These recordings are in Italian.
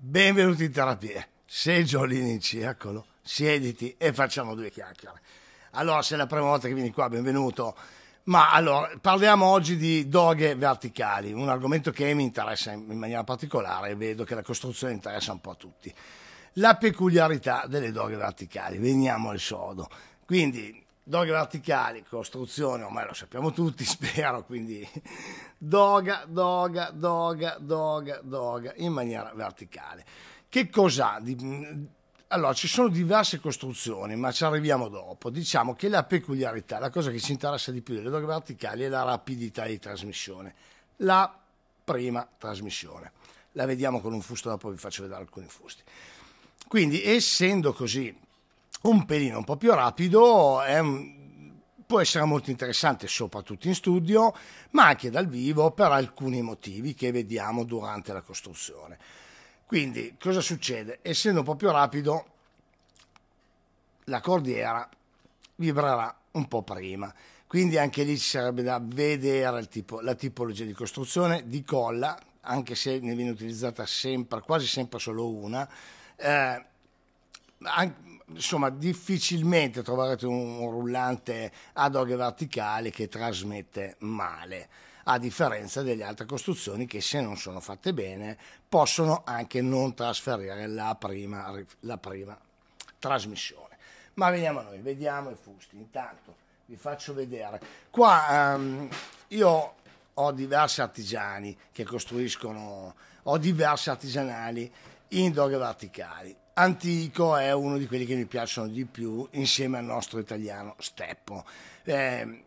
Benvenuti in terapia. Sei in circolo, Siediti e facciamo due chiacchiere. Allora, se è la prima volta che vieni qua, benvenuto. Ma allora, parliamo oggi di doghe verticali, un argomento che mi interessa in maniera particolare e vedo che la costruzione interessa un po' a tutti. La peculiarità delle doghe verticali, veniamo al sodo. Quindi, Doghe verticali, costruzione, ormai lo sappiamo tutti, spero, quindi doga, doga, doga, doga, doga, in maniera verticale. Che cos'ha? Mm, allora, ci sono diverse costruzioni, ma ci arriviamo dopo. Diciamo che la peculiarità, la cosa che ci interessa di più delle doghe verticali è la rapidità di trasmissione. La prima trasmissione. La vediamo con un fusto, dopo vi faccio vedere alcuni fusti. Quindi, essendo così un pelino un po' più rapido, un, ehm, può essere molto interessante soprattutto in studio, ma anche dal vivo per alcuni motivi che vediamo durante la costruzione. Quindi cosa succede? Essendo un po' più rapido, la cordiera vibrerà un po' prima. Quindi anche lì ci sarebbe da vedere tipo, la tipologia di costruzione di colla, anche se ne viene utilizzata sempre, quasi sempre solo una. Eh, anche, insomma difficilmente troverete un, un rullante ad oghe verticali che trasmette male a differenza delle altre costruzioni che se non sono fatte bene possono anche non trasferire la prima, la prima trasmissione. Ma veniamo a noi, vediamo i fusti. Intanto vi faccio vedere. Qua um, io ho diversi artigiani che costruiscono, ho diversi artigianali in doghe verticali. Antico è uno di quelli che mi piacciono di più insieme al nostro italiano Steppo. Eh,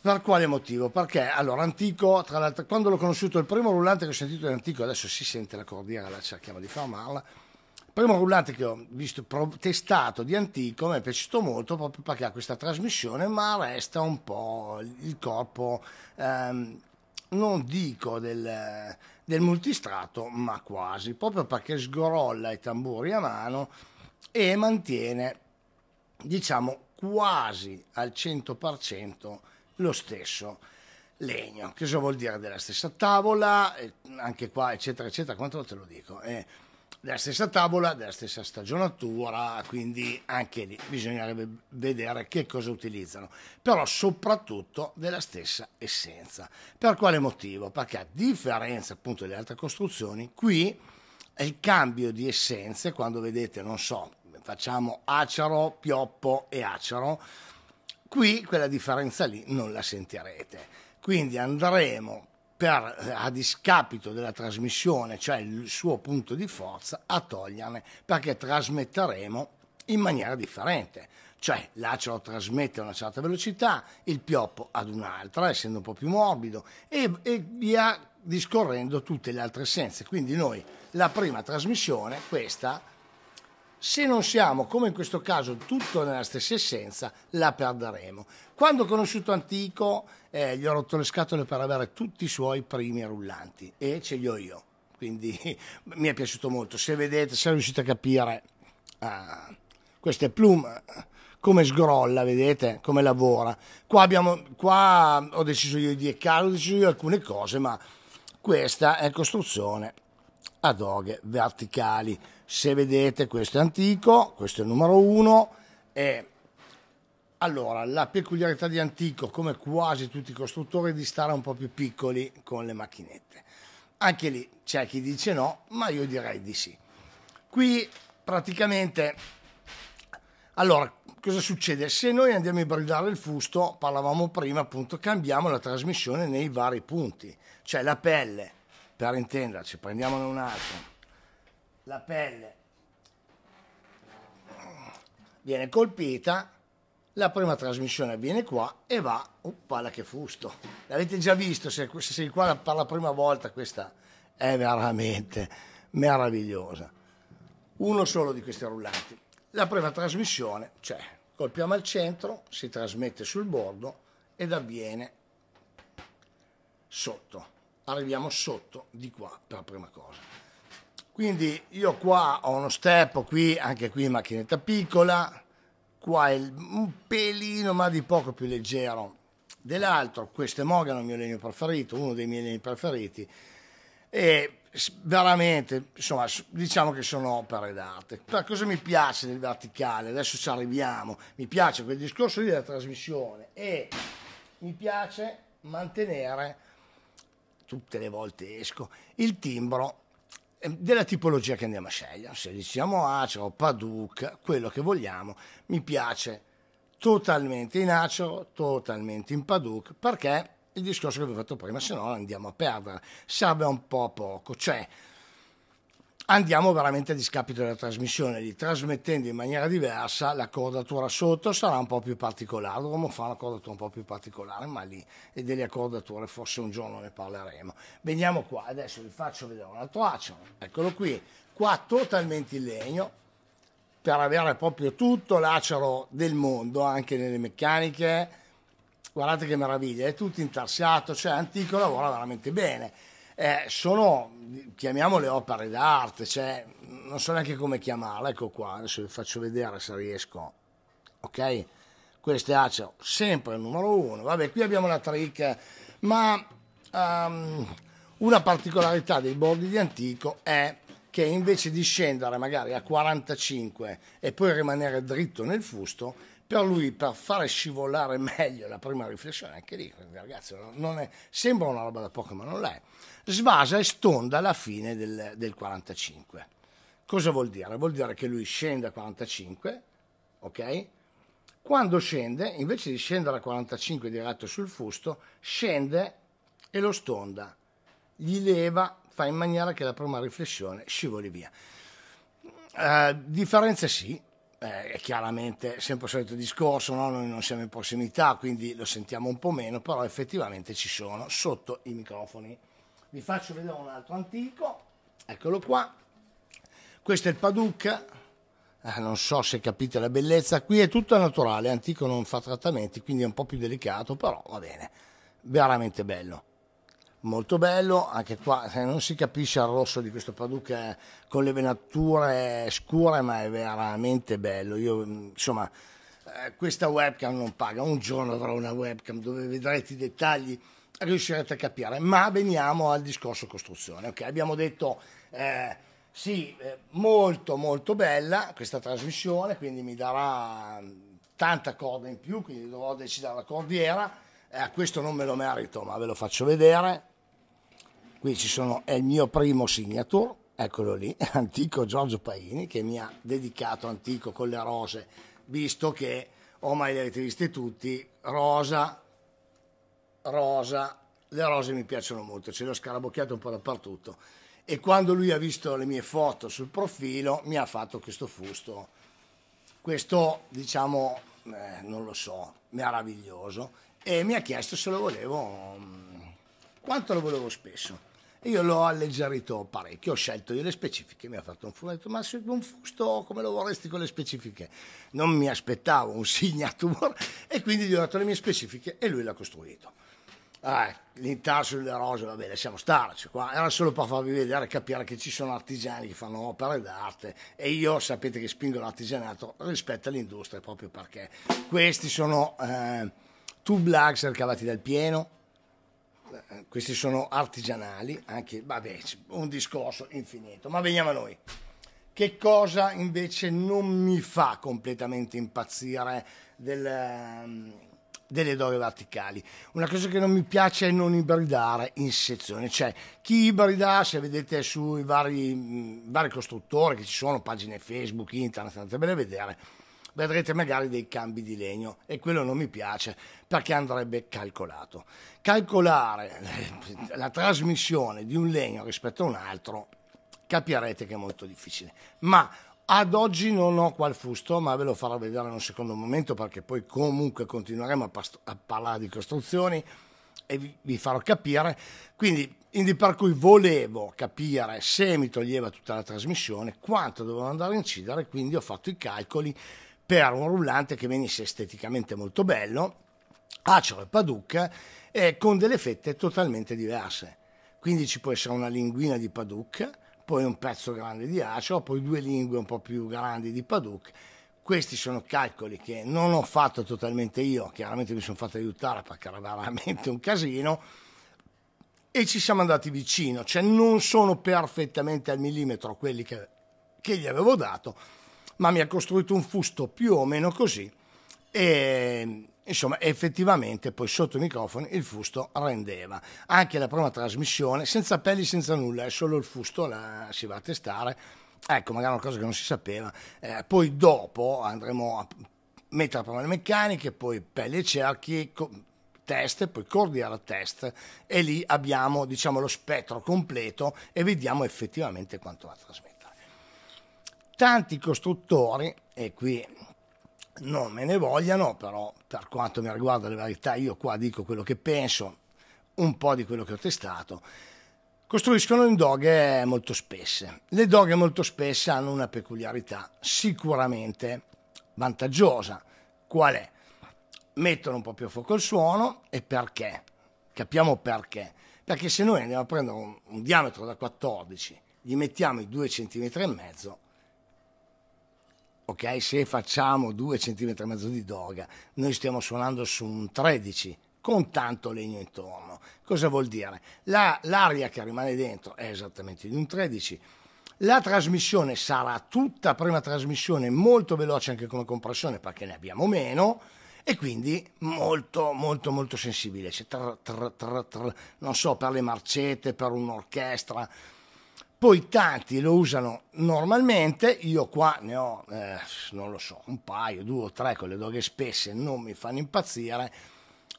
per quale motivo? Perché allora Antico, tra l'altro, quando l'ho conosciuto, il primo rullante che ho sentito di Antico, adesso si sente la cordiera, la cerchiamo di fermarla. Il primo rullante che ho visto, testato di Antico, mi è piaciuto molto proprio perché ha questa trasmissione, ma resta un po' il corpo, ehm, non dico del del multistrato, ma quasi, proprio perché sgorolla i tamburi a mano e mantiene, diciamo, quasi al 100% lo stesso legno. Che cosa vuol dire? Della stessa tavola, anche qua, eccetera, eccetera, quanto te lo dico? Eh, della stessa tavola, della stessa stagionatura, quindi anche lì bisognerebbe vedere che cosa utilizzano, però soprattutto della stessa essenza. Per quale motivo? Perché a differenza appunto delle altre costruzioni, qui è il cambio di essenze, quando vedete, non so, facciamo acero, pioppo e acero, qui quella differenza lì non la sentirete. Quindi andremo per, eh, a discapito della trasmissione, cioè il suo punto di forza, a toglierne perché trasmetteremo in maniera differente. Cioè l'acero trasmette a una certa velocità, il pioppo ad un'altra, essendo un po' più morbido, e, e via discorrendo tutte le altre essenze. Quindi noi la prima trasmissione, questa, se non siamo, come in questo caso, tutto nella stessa essenza, la perderemo. Quando ho conosciuto Antico, eh, gli ho rotto le scatole per avere tutti i suoi primi rullanti e ce li ho io. Quindi mi è piaciuto molto. Se vedete, se riuscite a capire ah, eh, queste plume, come sgrolla, vedete, come lavora. Qua, abbiamo, qua ho deciso io di eccare, ho deciso io alcune cose, ma questa è costruzione a doghe verticali se vedete questo è antico, questo è il numero 1 e allora la peculiarità di antico come quasi tutti i costruttori è di stare un po' più piccoli con le macchinette. Anche lì c'è chi dice no, ma io direi di sì. Qui praticamente allora cosa succede? Se noi andiamo a ibridare il fusto, parlavamo prima appunto, cambiamo la trasmissione nei vari punti, cioè la pelle, per intenderci, prendiamone un altro la pelle viene colpita, la prima trasmissione avviene qua e va, oh, palla che fusto. L'avete già visto, se, se sei qua per la prima volta questa è veramente meravigliosa. Uno solo di questi rullanti. La prima trasmissione, cioè colpiamo al centro, si trasmette sul bordo ed avviene sotto. Arriviamo sotto di qua per la prima cosa. Quindi io qua ho uno step, qui, anche qui macchinetta piccola, qua è un pelino ma di poco più leggero dell'altro, questo è Mogano, il mio legno preferito, uno dei miei legni preferiti, e veramente, insomma, diciamo che sono opere d'arte. Per cosa mi piace del verticale? Adesso ci arriviamo. Mi piace quel discorso lì della trasmissione e mi piace mantenere, tutte le volte esco, il timbro della tipologia che andiamo a scegliere. Se diciamo acero, paduc, quello che vogliamo, mi piace totalmente in acero, totalmente in paduc, perché il discorso che vi ho fatto prima, se no andiamo a perdere, serve un po' a poco, cioè andiamo veramente a discapito della trasmissione, lì, trasmettendo in maniera diversa la cordatura sotto sarà un po' più particolare, dovremmo fare una cordatura un po' più particolare, ma lì e delle accordature forse un giorno ne parleremo. Veniamo qua, adesso vi faccio vedere un altro accio, eccolo qui, qua totalmente in legno, per avere proprio tutto l'acero del mondo, anche nelle meccaniche, guardate che meraviglia, è tutto intarsiato, cioè antico, lavora veramente bene eh, sono, chiamiamole opere d'arte, cioè, non so neanche come chiamarle, ecco qua, adesso vi faccio vedere se riesco, ok? Queste acce, sempre il numero uno, vabbè, qui abbiamo la trick, ma um, una particolarità dei bordi di antico è che invece di scendere magari a 45 e poi rimanere dritto nel fusto, per lui per fare scivolare meglio la prima riflessione, anche lì, ragazzi, è, sembra una roba da poco, ma non l'è. Svasa e stonda alla fine del, del 45. Cosa vuol dire? Vuol dire che lui scende a 45, ok? Quando scende, invece di scendere a 45 diretto sul fusto, scende e lo stonda, gli leva, fa in maniera che la prima riflessione scivoli via. Uh, differenze sì, eh, è chiaramente sempre il solito discorso, no? noi non siamo in prossimità, quindi lo sentiamo un po' meno, però effettivamente ci sono sotto i microfoni. Vi faccio vedere un altro antico, eccolo qua, questo è il Paducca, eh, non so se capite la bellezza, qui è tutto naturale, antico non fa trattamenti, quindi è un po' più delicato, però va bene, veramente bello molto bello, anche qua eh, non si capisce il rosso di questo Paduca con le venature scure, ma è veramente bello. Io, mm, insomma, eh, questa webcam non paga, un giorno avrò una webcam dove vedrete i dettagli, riuscirete a capire. Ma veniamo al discorso costruzione. Okay, abbiamo detto eh, sì, eh, molto molto bella questa trasmissione, quindi mi darà mm, tanta corda in più, quindi dovrò decidere la cordiera. Eh, questo non me lo merito, ma ve lo faccio vedere qui ci sono, è il mio primo signature, eccolo lì, antico Giorgio Paini che mi ha dedicato antico con le rose, visto che ormai oh, le avete viste tutti, rosa, rosa, le rose mi piacciono molto, ce le ho scarabocchiate un po' dappertutto e quando lui ha visto le mie foto sul profilo mi ha fatto questo fusto, questo diciamo, eh, non lo so, meraviglioso e mi ha chiesto se lo volevo, mm, quanto lo volevo spesso. Io l'ho alleggerito parecchio, ho scelto io le specifiche, mi ha fatto un fumetto, ma se un fusto come lo vorresti con le specifiche? Non mi aspettavo un signature e quindi gli ho dato le mie specifiche e lui l'ha costruito. Eh, l'intarso delle rose, va bene, siamo starci qua, era solo per farvi vedere e capire che ci sono artigiani che fanno opere d'arte e io sapete che spingo l'artigianato rispetto all'industria proprio perché questi sono eh, tube lags ricavati dal pieno, eh, questi sono artigianali, anche, vabbè, un discorso infinito, ma veniamo a noi. Che cosa invece non mi fa completamente impazzire del, ehm, delle dore verticali? Una cosa che non mi piace è non ibridare in sezione, cioè chi ibrida, se vedete sui vari, vari costruttori che ci sono, pagine Facebook, internet, andate bene a vedere, vedrete magari dei cambi di legno e quello non mi piace perché andrebbe calcolato. Calcolare la trasmissione di un legno rispetto a un altro capirete che è molto difficile, ma ad oggi non ho qual fusto, ma ve lo farò vedere in un secondo momento perché poi comunque continueremo a, past- a parlare di costruzioni e vi, vi farò capire. Quindi, per cui volevo capire se mi toglieva tutta la trasmissione, quanto dovevo andare a incidere, quindi ho fatto i calcoli per un rullante che venisse esteticamente molto bello, acero e paduc, eh, con delle fette totalmente diverse. Quindi ci può essere una linguina di paduc, poi un pezzo grande di acero, poi due lingue un po' più grandi di paduc. Questi sono calcoli che non ho fatto totalmente io, chiaramente mi sono fatto aiutare perché era veramente un casino e ci siamo andati vicino, cioè non sono perfettamente al millimetro quelli che, che gli avevo dato, ma mi ha costruito un fusto più o meno così e insomma effettivamente poi sotto i microfoni il fusto rendeva anche la prima trasmissione senza pelli senza nulla è solo il fusto la si va a testare ecco magari una cosa che non si sapeva eh, poi dopo andremo a mettere a prova le meccaniche poi pelli e cerchi test, poi cordial test e lì abbiamo diciamo lo spettro completo e vediamo effettivamente quanto va a trasmettere tanti costruttori, e qui non me ne vogliano, però per quanto mi riguarda la verità, io qua dico quello che penso, un po' di quello che ho testato, costruiscono in doghe molto spesse. Le doghe molto spesse hanno una peculiarità sicuramente vantaggiosa. Qual è? Mettono un po' più a fuoco il suono e perché? Capiamo perché. Perché se noi andiamo a prendere un, un diametro da 14, gli mettiamo i 2,5 cm e mezzo, ok? Se facciamo 2 cm e mezzo di doga, noi stiamo suonando su un 13 con tanto legno intorno. Cosa vuol dire? La, l'aria che rimane dentro è esattamente di un 13. La trasmissione sarà tutta prima trasmissione molto veloce anche come compressione perché ne abbiamo meno e quindi molto molto molto sensibile, cioè, tr, tr, tr, non so per le marcette, per un'orchestra poi tanti lo usano normalmente, io qua ne ho, eh, non lo so, un paio, due o tre con le doghe spesse, non mi fanno impazzire,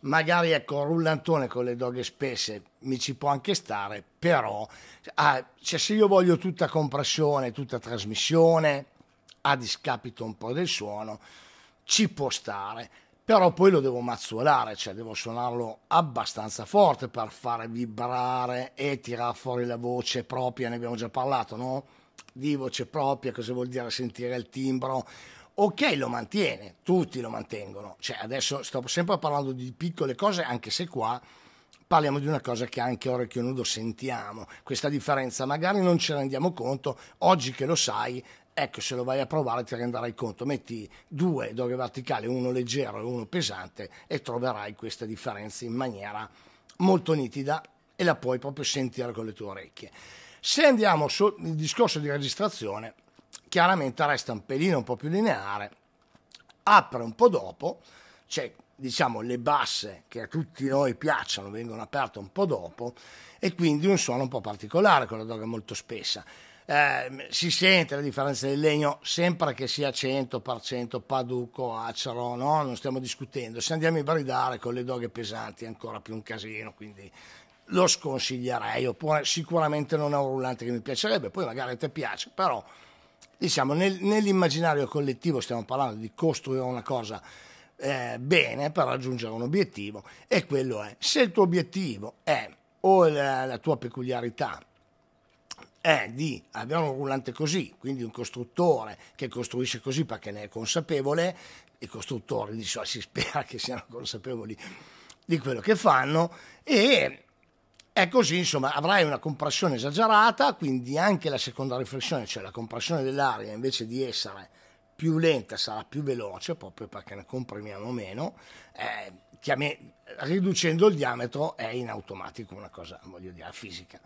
magari ecco, rullantone con le doghe spesse mi ci può anche stare, però ah, cioè, se io voglio tutta compressione, tutta trasmissione, a discapito un po' del suono, ci può stare però poi lo devo mazzuolare, cioè devo suonarlo abbastanza forte per fare vibrare e tirare fuori la voce propria, ne abbiamo già parlato, no? Di voce propria, cosa vuol dire sentire il timbro? Ok, lo mantiene, tutti lo mantengono, cioè adesso sto sempre parlando di piccole cose, anche se qua parliamo di una cosa che anche orecchio nudo sentiamo, questa differenza magari non ce ne rendiamo conto, oggi che lo sai Ecco, se lo vai a provare ti renderai conto, metti due doghe verticali, uno leggero e uno pesante e troverai queste differenze in maniera molto nitida e la puoi proprio sentire con le tue orecchie. Se andiamo sul discorso di registrazione, chiaramente resta un pelino un po' più lineare, apre un po' dopo, c'è diciamo le basse che a tutti noi piacciono vengono aperte un po' dopo e quindi un suono un po' particolare con la doga molto spessa eh, si sente la differenza del legno, sempre che sia 100% paduco, acero, no? non stiamo discutendo. Se andiamo a baridare con le doghe pesanti è ancora più un casino, quindi lo sconsiglierei, oppure sicuramente non è un rullante che mi piacerebbe, poi magari a te piace, però diciamo nel, nell'immaginario collettivo stiamo parlando di costruire una cosa eh, bene per raggiungere un obiettivo e quello è, se il tuo obiettivo è o la, la tua peculiarità è di avere un rullante così, quindi un costruttore che costruisce così perché ne è consapevole, i costruttori di solito si spera che siano consapevoli di quello che fanno e è così, insomma, avrai una compressione esagerata, quindi anche la seconda riflessione, cioè la compressione dell'aria invece di essere più lenta sarà più veloce proprio perché ne comprimiamo meno, eh, chiami, riducendo il diametro è in automatico una cosa, voglio dire, fisica.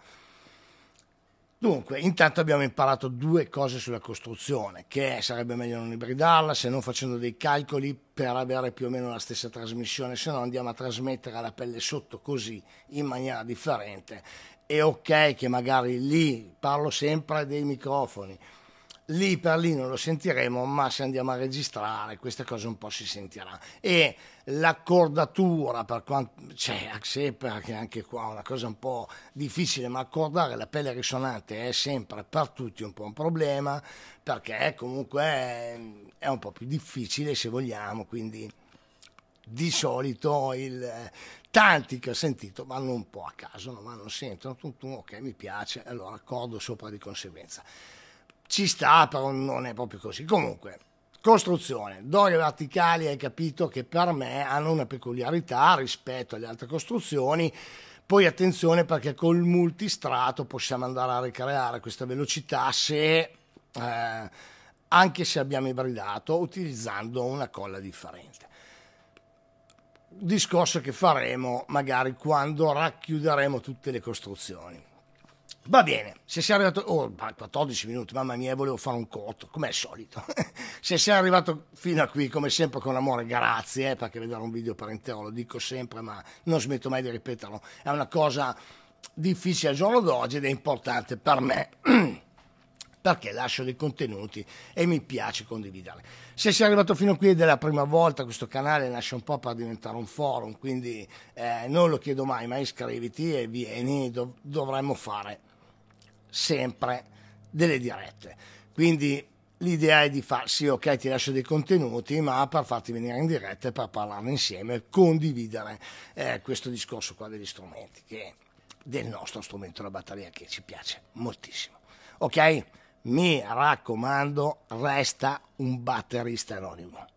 Dunque, intanto abbiamo imparato due cose sulla costruzione, che sarebbe meglio non ibridarla se non facendo dei calcoli per avere più o meno la stessa trasmissione, se no andiamo a trasmettere la pelle sotto così in maniera differente. E ok che magari lì parlo sempre dei microfoni, lì per lì non lo sentiremo, ma se andiamo a registrare queste cose un po' si sentirà. E l'accordatura, per quanto c'è cioè, Axeper, che anche qua è una cosa un po' difficile, ma accordare la pelle risonante è sempre per tutti un po' un problema, perché comunque è, è un po' più difficile se vogliamo, quindi di solito il, tanti che ho sentito vanno un po' a caso, no? ma non sentono, ok mi piace, allora accordo sopra di conseguenza ci sta, però non è proprio così. Comunque, costruzione. Dorie verticali hai capito che per me hanno una peculiarità rispetto alle altre costruzioni. Poi attenzione perché col multistrato possiamo andare a ricreare questa velocità se, eh, anche se abbiamo ibridato utilizzando una colla differente. Discorso che faremo magari quando racchiuderemo tutte le costruzioni. Va bene, se sei arrivato... Oh, 14 minuti, mamma mia, volevo fare un corto, come al solito. se sei arrivato fino a qui, come sempre, con amore, grazie, eh, perché vedere un video per intero lo dico sempre, ma non smetto mai di ripeterlo. È una cosa difficile al giorno d'oggi ed è importante per me. perché lascio dei contenuti e mi piace condividerli. Se sei arrivato fino qui ed è la prima volta, questo canale nasce un po' per diventare un forum, quindi eh, non lo chiedo mai, ma iscriviti e vieni, dov- dovremmo fare sempre delle dirette. Quindi l'idea è di far sì, ok, ti lascio dei contenuti, ma per farti venire in diretta e per parlarne insieme, condividere eh, questo discorso qua degli strumenti, che del nostro strumento, la batteria, che ci piace moltissimo. Ok? mi raccomando, resta un batterista anonimo.